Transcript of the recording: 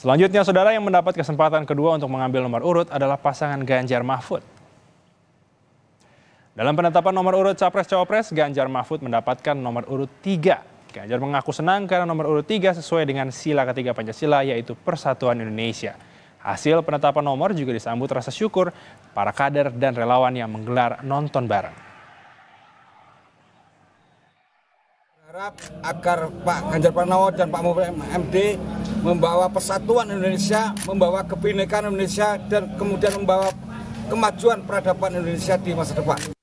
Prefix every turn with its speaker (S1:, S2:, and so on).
S1: Selanjutnya, saudara
S2: yang mendapat kesempatan kedua untuk mengambil nomor urut adalah pasangan Ganjar Mahfud. Dalam penetapan nomor urut Capres-Cawapres, Ganjar Mahfud mendapatkan nomor urut 3. Ganjar mengaku senang karena nomor urut 3 sesuai dengan sila ketiga Pancasila yaitu Persatuan Indonesia. Hasil penetapan nomor juga disambut rasa syukur para kader dan relawan yang menggelar nonton bareng.
S3: Harap agar Pak Ganjar Pranowo dan Pak Mahfud MD membawa persatuan Indonesia,
S4: membawa kebinekaan Indonesia, dan kemudian membawa kemajuan peradaban Indonesia di masa depan.